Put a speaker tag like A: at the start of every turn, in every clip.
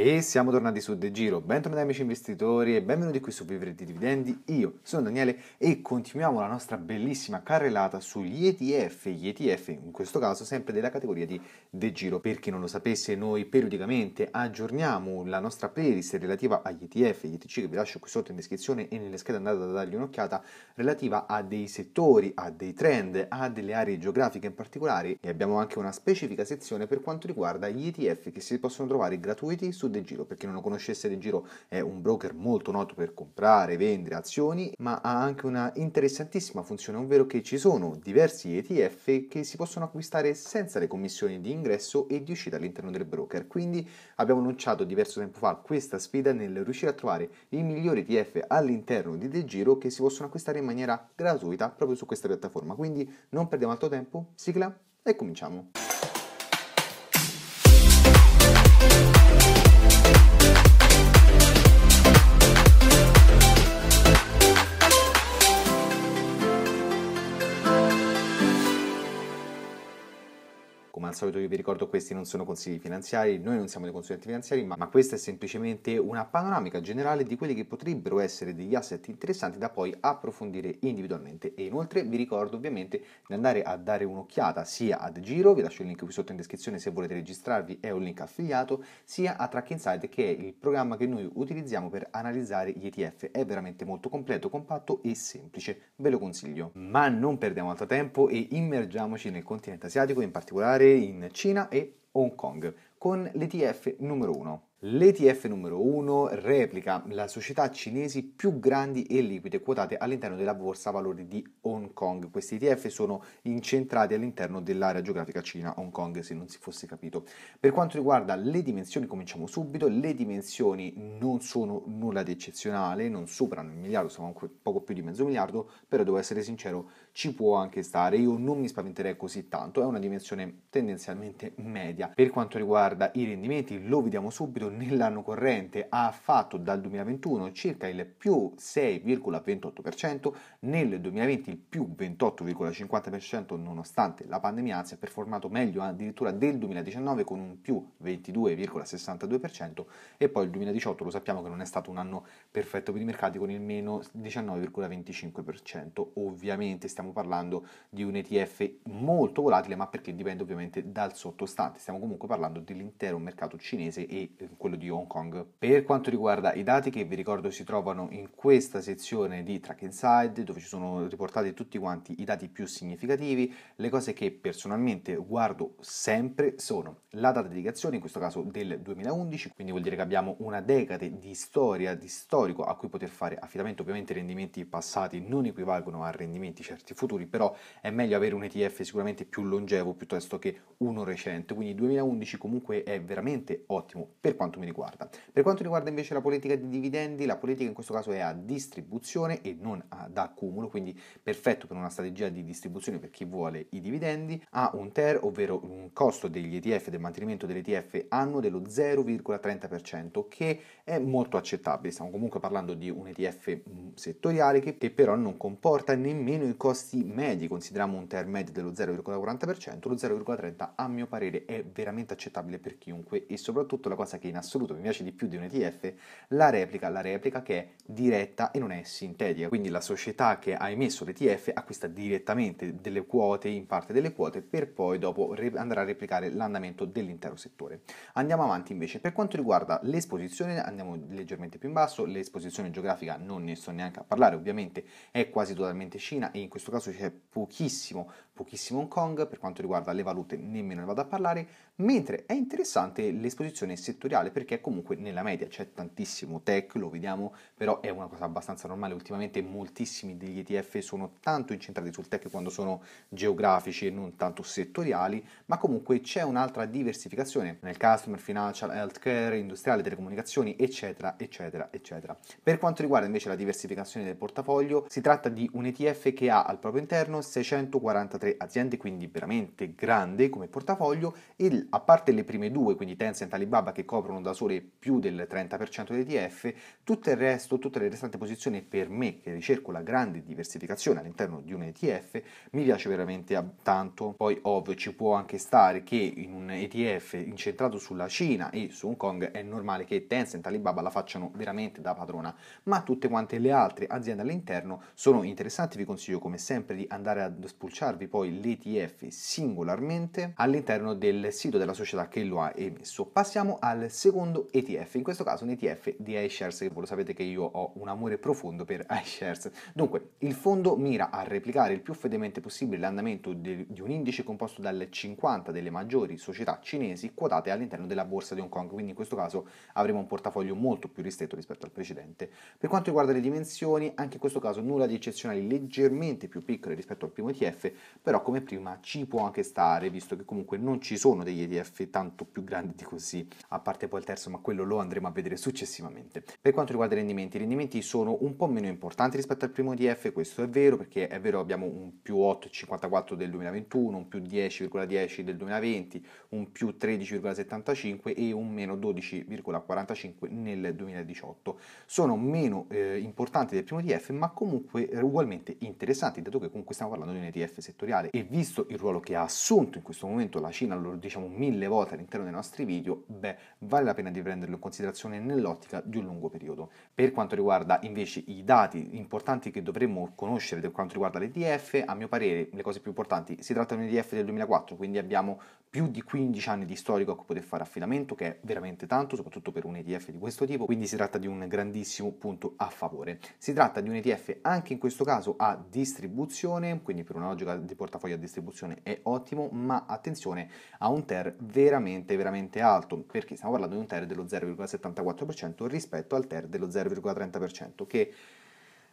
A: E siamo tornati su De Giro, bentornati amici investitori e benvenuti qui su Vivere di Dividendi, io sono Daniele e continuiamo la nostra bellissima carrellata sugli ETF, gli ETF in questo caso sempre della categoria di De Giro, per chi non lo sapesse noi periodicamente aggiorniamo la nostra playlist relativa agli ETF, gli ETC che vi lascio qui sotto in descrizione e nelle schede andate a dargli un'occhiata relativa a dei settori, a dei trend, a delle aree geografiche in particolare e abbiamo anche una specifica sezione per quanto riguarda gli ETF che si possono trovare gratuiti su De Giro. Per chi non lo conoscesse, De Giro è un broker molto noto per comprare, vendere azioni, ma ha anche una interessantissima funzione, ovvero che ci sono diversi ETF che si possono acquistare senza le commissioni di ingresso e di uscita all'interno del broker. Quindi abbiamo annunciato diverso tempo fa questa sfida nel riuscire a trovare i migliori ETF all'interno di De Giro che si possono acquistare in maniera gratuita proprio su questa piattaforma. Quindi non perdiamo altro tempo, sigla e cominciamo. solito io vi ricordo questi non sono consigli finanziari, noi non siamo dei consulenti finanziari, ma, ma questa è semplicemente una panoramica generale di quelli che potrebbero essere degli asset interessanti da poi approfondire individualmente. E inoltre vi ricordo ovviamente di andare a dare un'occhiata sia ad Giro, vi lascio il link qui sotto in descrizione se volete registrarvi, è un link affiliato, sia a Track Insight che è il programma che noi utilizziamo per analizzare gli ETF. È veramente molto completo, compatto e semplice, ve lo consiglio. Ma non perdiamo altro tempo e immergiamoci nel continente asiatico, in particolare in in Cina e Hong Kong con l'ETF numero 1. L'ETF numero 1 replica le società cinesi più grandi e liquide quotate all'interno della borsa valori di Hong Kong. Questi ETF sono incentrati all'interno dell'area geografica Cina-Hong Kong, se non si fosse capito. Per quanto riguarda le dimensioni, cominciamo subito. Le dimensioni non sono nulla di eccezionale, non superano il miliardo, sono poco più di mezzo miliardo, però devo essere sincero, ci può anche stare. Io non mi spaventerei così tanto, è una dimensione tendenzialmente media. Per quanto riguarda i rendimenti, lo vediamo subito nell'anno corrente ha fatto dal 2021 circa il più 6,28%, nel 2020 il più 28,50% nonostante la pandemia, si è performato meglio addirittura del 2019 con un più 22,62% e poi il 2018 lo sappiamo che non è stato un anno perfetto per i mercati con il meno 19,25%, ovviamente stiamo parlando di un ETF molto volatile ma perché dipende ovviamente dal sottostante, stiamo comunque parlando dell'intero mercato cinese e eh, quello di Hong Kong. Per quanto riguarda i dati che vi ricordo si trovano in questa sezione di Track Inside dove ci sono riportati tutti quanti i dati più significativi, le cose che personalmente guardo sempre sono la data di dedicazione, in questo caso del 2011, quindi vuol dire che abbiamo una decade di storia, di storico a cui poter fare affidamento, ovviamente i rendimenti passati non equivalgono a rendimenti certi futuri, però è meglio avere un ETF sicuramente più longevo piuttosto che uno recente, quindi 2011 comunque è veramente ottimo per quanto quanto mi riguarda. Per quanto riguarda invece la politica di dividendi, la politica in questo caso è a distribuzione e non ad accumulo, quindi perfetto per una strategia di distribuzione per chi vuole i dividendi, ha un TER, ovvero un costo degli ETF, del mantenimento dell'ETF annuo dello 0,30%, che è molto accettabile. Stiamo comunque parlando di un ETF mm, settoriale che, che però non comporta nemmeno i costi medi, consideriamo un TER medio dello 0,40%, lo 0,30% a mio parere è veramente accettabile per chiunque e soprattutto la cosa che in assoluto mi piace di più di un ETF, la replica, la replica che è diretta e non è sintetica. Quindi la società che ha emesso l'ETF acquista direttamente delle quote, in parte delle quote, per poi dopo andare a replicare l'andamento dell'intero settore. Andiamo avanti invece, per quanto riguarda l'esposizione andiamo leggermente più in basso, l'esposizione geografica non ne sto neanche a parlare, ovviamente è quasi totalmente Cina e in questo caso c'è pochissimo pochissimo Hong Kong, per quanto riguarda le valute nemmeno ne vado a parlare, mentre è interessante l'esposizione settoriale perché comunque nella media c'è tantissimo tech, lo vediamo, però è una cosa abbastanza normale, ultimamente moltissimi degli ETF sono tanto incentrati sul tech quando sono geografici e non tanto settoriali, ma comunque c'è un'altra diversificazione nel customer, financial, healthcare, industriale, telecomunicazioni, eccetera, eccetera, eccetera. Per quanto riguarda invece la diversificazione del portafoglio, si tratta di un ETF che ha al proprio interno 643 altre aziende quindi veramente grande come portafoglio e a parte le prime due, quindi Tencent e Alibaba che coprono da sole più del 30% dei ETF, tutto il resto, tutte le restanti posizioni per me che ricerco la grande diversificazione all'interno di un ETF mi piace veramente tanto. Poi ovvio ci può anche stare che in un ETF incentrato sulla Cina e su Hong Kong è normale che Tencent e Alibaba la facciano veramente da padrona, ma tutte quante le altre aziende all'interno sono interessanti, vi consiglio come sempre di andare a spulciarvi poi poi l'ETF singolarmente all'interno del sito della società che lo ha emesso. Passiamo al secondo ETF, in questo caso un ETF di iShares, che voi lo sapete che io ho un amore profondo per iShares. Dunque, il fondo mira a replicare il più fedelmente possibile l'andamento di un indice composto dalle 50 delle maggiori società cinesi quotate all'interno della borsa di Hong Kong, quindi in questo caso avremo un portafoglio molto più ristretto rispetto al precedente. Per quanto riguarda le dimensioni, anche in questo caso nulla di eccezionale, leggermente più piccole rispetto al primo ETF, però come prima ci può anche stare, visto che comunque non ci sono degli ETF tanto più grandi di così, a parte poi il terzo, ma quello lo andremo a vedere successivamente. Per quanto riguarda i rendimenti, i rendimenti sono un po' meno importanti rispetto al primo ETF, questo è vero, perché è vero abbiamo un più 8,54 del 2021, un più 10,10 del 2020, un più 13,75 e un meno 12,45 nel 2018. Sono meno eh, importanti del primo ETF, ma comunque ugualmente interessanti, dato che comunque stiamo parlando di un ETF settoriale territoriale e visto il ruolo che ha assunto in questo momento la Cina, lo diciamo mille volte all'interno dei nostri video, beh, vale la pena di prenderlo in considerazione nell'ottica di un lungo periodo. Per quanto riguarda invece i dati importanti che dovremmo conoscere per quanto riguarda l'EDF, a mio parere le cose più importanti, si tratta di un EDF del 2004, quindi abbiamo più di 15 anni di storico a cui poter fare affidamento, che è veramente tanto, soprattutto per un ETF di questo tipo, quindi si tratta di un grandissimo punto a favore. Si tratta di un ETF anche in questo caso a distribuzione, quindi per una logica di portafoglio a distribuzione è ottimo, ma attenzione a un TER veramente veramente alto, perché stiamo parlando di un TER dello 0,74% rispetto al TER dello 0,30%, che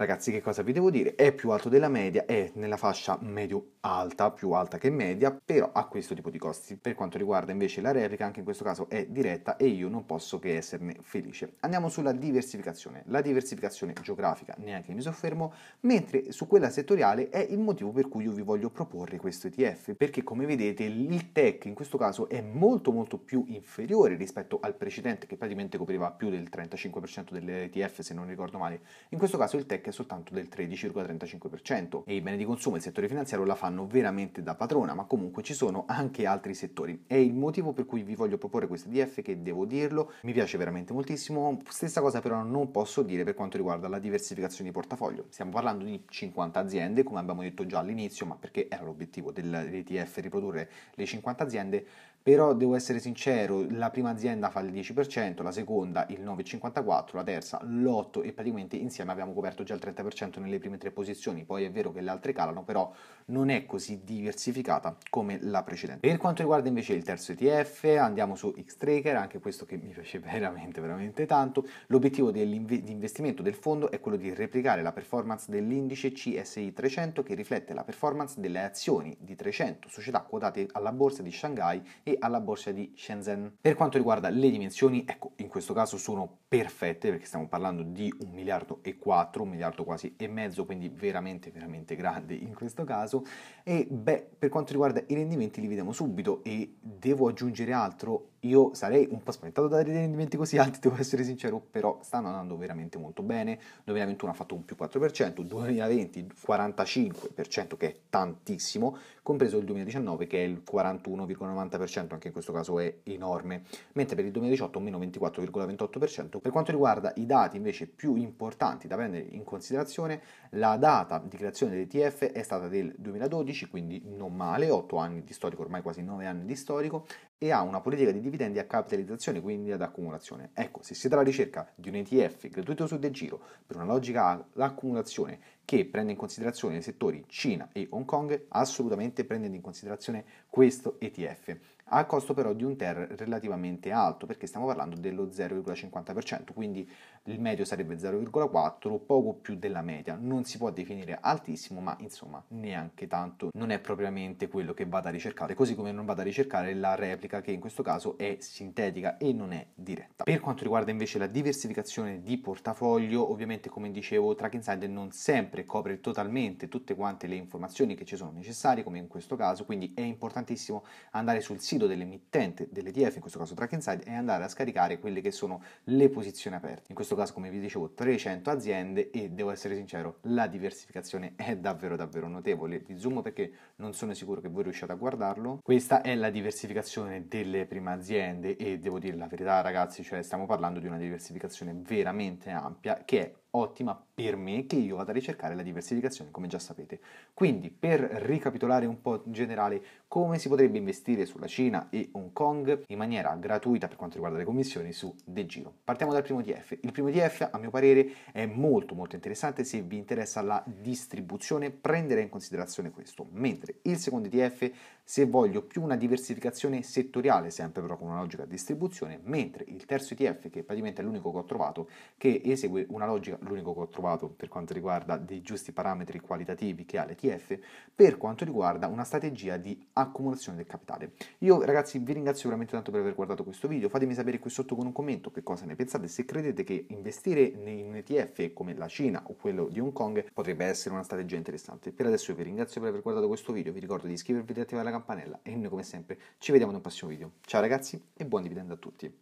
A: Ragazzi, che cosa vi devo dire? È più alto della media, è nella fascia medio-alta, più alta che media, però ha questo tipo di costi. Per quanto riguarda invece la replica, anche in questo caso è diretta e io non posso che esserne felice. Andiamo sulla diversificazione. La diversificazione geografica neanche mi soffermo, mentre su quella settoriale è il motivo per cui io vi voglio proporre questo ETF, perché come vedete il tech in questo caso è molto molto più inferiore rispetto al precedente che praticamente copriva più del 35% dell'ETF se non ricordo male. In questo caso il tech che è soltanto del 13,35% e i beni di consumo e il settore finanziario la fanno veramente da padrona, ma comunque ci sono anche altri settori. È il motivo per cui vi voglio proporre questa DF che devo dirlo, mi piace veramente moltissimo, stessa cosa però non posso dire per quanto riguarda la diversificazione di portafoglio. Stiamo parlando di 50 aziende, come abbiamo detto già all'inizio, ma perché era l'obiettivo dell'ETF riprodurre le 50 aziende, però devo essere sincero, la prima azienda fa il 10%, la seconda il 9,54%, la terza l'8% e praticamente insieme abbiamo coperto già il 30% nelle prime tre posizioni, poi è vero che le altre calano, però non è così diversificata come la precedente. Per quanto riguarda invece il terzo ETF, andiamo su Xtracker, anche questo che mi piace veramente veramente tanto, l'obiettivo di investimento del fondo è quello di replicare la performance dell'indice CSI 300 che riflette la performance delle azioni di 300 società quotate alla borsa di Shanghai e alla borsa di Shenzhen. Per quanto riguarda le dimensioni, ecco, in questo caso sono perfette perché stiamo parlando di un miliardo e quattro, un miliardo quasi e mezzo, quindi veramente veramente grandi in questo caso. E beh, per quanto riguarda i rendimenti li vediamo subito e devo aggiungere altro io sarei un po' spaventato da dei rendimenti così alti, devo essere sincero, però stanno andando veramente molto bene. 2021 ha fatto un più 4%, 2020 45%, che è tantissimo, compreso il 2019 che è il 41,90%, anche in questo caso è enorme, mentre per il 2018 meno 24,28%. Per quanto riguarda i dati invece più importanti da prendere in considerazione, la data di creazione dell'ETF è stata del 2012, quindi non male, 8 anni di storico, ormai quasi 9 anni di storico, e ha una politica di dividendi a capitalizzazione, quindi ad accumulazione. Ecco, se siete alla ricerca di un ETF gratuito su De giro per una logica all'accumulazione che prende in considerazione i settori Cina e Hong Kong, assolutamente prendete in considerazione questo ETF a costo però di un TER relativamente alto, perché stiamo parlando dello 0,50%, quindi il medio sarebbe 0,4, poco più della media, non si può definire altissimo, ma insomma neanche tanto, non è propriamente quello che vada a ricercare, così come non vada a ricercare la replica che in questo caso è sintetica e non è diretta. Per quanto riguarda invece la diversificazione di portafoglio, ovviamente come dicevo, Track Insider non sempre copre totalmente tutte quante le informazioni che ci sono necessarie, come in questo caso, quindi è importantissimo andare sul sito sito dell'emittente dell'ETF, in questo caso Track Inside, e andare a scaricare quelle che sono le posizioni aperte. In questo caso, come vi dicevo, 300 aziende e devo essere sincero, la diversificazione è davvero davvero notevole. Vi zoom perché non sono sicuro che voi riusciate a guardarlo. Questa è la diversificazione delle prime aziende e devo dire la verità ragazzi, cioè stiamo parlando di una diversificazione veramente ampia che è ottima per me che io vado a ricercare la diversificazione, come già sapete. Quindi, per ricapitolare un po' in generale come si potrebbe investire sulla Cina e Hong Kong in maniera gratuita per quanto riguarda le commissioni su De Giro. Partiamo dal primo ETF. Il primo ETF, a mio parere, è molto molto interessante se vi interessa la distribuzione, prendere in considerazione questo. Mentre il secondo ETF, se voglio più una diversificazione settoriale, sempre però con una logica di distribuzione, mentre il terzo ETF, che praticamente è l'unico che ho trovato, che esegue una logica l'unico che ho trovato per quanto riguarda dei giusti parametri qualitativi che ha l'ETF per quanto riguarda una strategia di accumulazione del capitale. Io ragazzi vi ringrazio veramente tanto per aver guardato questo video, fatemi sapere qui sotto con un commento che cosa ne pensate, se credete che investire in un ETF come la Cina o quello di Hong Kong potrebbe essere una strategia interessante. Per adesso io vi ringrazio per aver guardato questo video, vi ricordo di iscrivervi e attivare la campanella e noi come sempre ci vediamo nel prossimo video. Ciao ragazzi e buon dividendo a tutti!